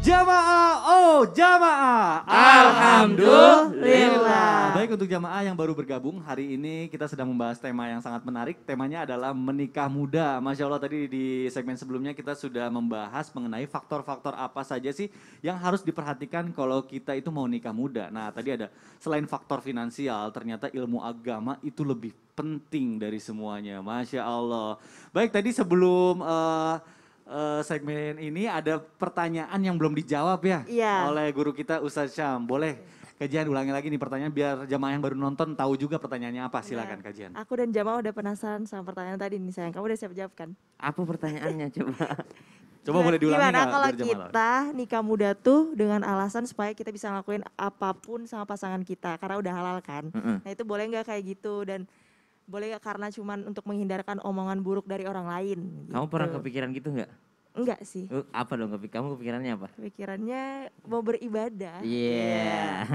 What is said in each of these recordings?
Jamaah, oh jamaah. Alhamdulillah. Baik untuk jamaah yang baru bergabung, hari ini kita sedang membahas tema yang sangat menarik. Temanya adalah menikah muda. Masya Allah tadi di segmen sebelumnya kita sudah membahas mengenai faktor-faktor apa saja sih yang harus diperhatikan kalau kita itu mau nikah muda. Nah tadi ada selain faktor finansial, ternyata ilmu agama itu lebih penting dari semuanya. Masya Allah. Baik tadi sebelum... Uh, uh, segmen ini ada pertanyaan yang belum dijawab ya yeah. oleh guru kita Ustadz Syam. Boleh kajian ulangi lagi nih pertanyaan biar jamaah yang baru nonton tahu juga pertanyaannya apa. Silakan yeah. kajian. Aku dan jamaah udah penasaran sama pertanyaan tadi nih sayang. Kamu udah siap jawab kan? Apa pertanyaannya coba? Coba boleh diulangi Gimana kalau kita nikah muda tuh dengan alasan supaya kita bisa ngelakuin apapun sama pasangan kita karena udah halal kan. Mm -hmm. Nah itu boleh nggak kayak gitu dan boleh karena cuman untuk menghindarkan omongan buruk dari orang lain. Gitu. Kamu pernah gitu. kepikiran gitu nggak? Enggak sih. Uh, apa dong kepikiran? kamu kepikirannya apa? Kepikirannya mau beribadah. Iya. Yeah.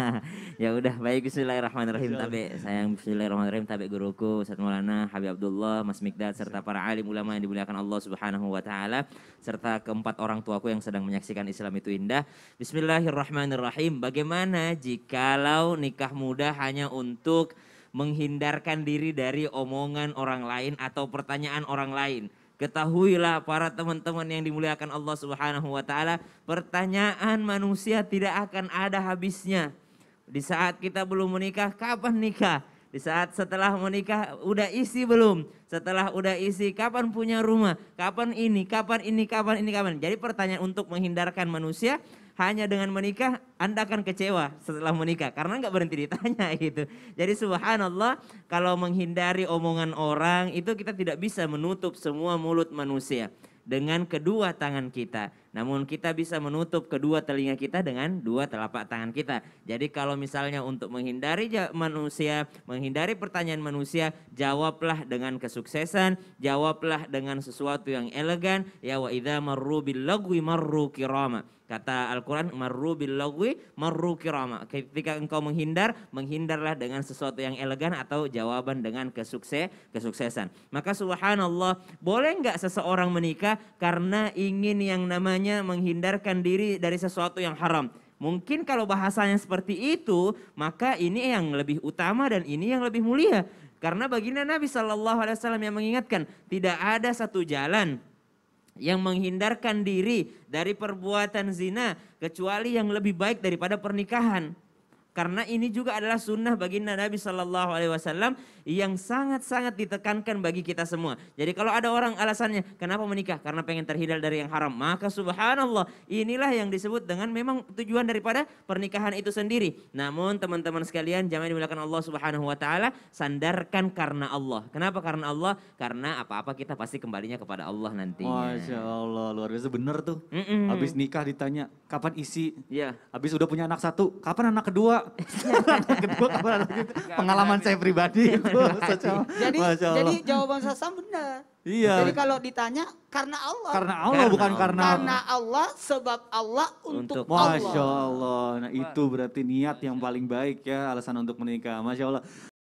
Yeah. ya udah baik bismillahirrahmanirrahim iya. tabe sayang bismillahirrahmanirrahim tabe guruku Ustaz Maulana Habib Abdullah Mas Mikdad serta para alim ulama yang dimuliakan Allah Subhanahu wa taala serta keempat orang tuaku yang sedang menyaksikan Islam itu indah. Bismillahirrahmanirrahim. Bagaimana jikalau nikah muda hanya untuk menghindarkan diri dari omongan orang lain atau pertanyaan orang lain. Ketahuilah para teman-teman yang dimuliakan Allah Subhanahu wa taala, pertanyaan manusia tidak akan ada habisnya. Di saat kita belum menikah, kapan nikah? Di saat setelah menikah, udah isi belum? Setelah udah isi, kapan punya rumah? Kapan ini? Kapan ini? Kapan ini? Kapan? Jadi pertanyaan untuk menghindarkan manusia hanya dengan menikah Anda akan kecewa setelah menikah karena nggak berhenti ditanya gitu. Jadi subhanallah kalau menghindari omongan orang itu kita tidak bisa menutup semua mulut manusia dengan kedua tangan kita. Namun kita bisa menutup kedua telinga kita dengan dua telapak tangan kita. Jadi kalau misalnya untuk menghindari manusia, menghindari pertanyaan manusia, jawablah dengan kesuksesan, jawablah dengan sesuatu yang elegan. Ya wa idza marru bil lagwi marru kirama. Kata Al-Quran, marru bil lagwi marru kirama. Ketika engkau menghindar, menghindarlah dengan sesuatu yang elegan atau jawaban dengan kesukses, kesuksesan. Maka subhanallah, boleh nggak seseorang menikah karena ingin yang namanya namanya menghindarkan diri dari sesuatu yang haram. Mungkin kalau bahasanya seperti itu, maka ini yang lebih utama dan ini yang lebih mulia. Karena baginda Nabi Shallallahu Alaihi Wasallam yang mengingatkan, tidak ada satu jalan yang menghindarkan diri dari perbuatan zina kecuali yang lebih baik daripada pernikahan. Karena ini juga adalah sunnah bagi Nabi Shallallahu Alaihi Wasallam yang sangat-sangat ditekankan bagi kita semua. Jadi kalau ada orang alasannya kenapa menikah karena pengen terhindar dari yang haram, maka subhanallah inilah yang disebut dengan memang tujuan daripada pernikahan itu sendiri. Namun teman-teman sekalian jangan dimulakan Allah Subhanahu Wa Taala, sandarkan karena Allah. Kenapa karena Allah? Karena apa-apa kita pasti kembalinya kepada Allah nantinya. Masya Allah luar biasa benar tuh. Mm -mm. Habis nikah ditanya kapan isi, yeah. habis udah punya anak satu, kapan anak kedua? kedua kabar kita. Pengalaman saya pribadi Jadi jawaban jawaban sama benar. Iya. Jadi kalau ditanya karena Allah. Karena Allah bukan karena Karena Allah sebab Allah untuk, untuk Allah. Masya Allah. Nah itu berarti niat yang paling baik ya alasan untuk menikah. Masya Allah.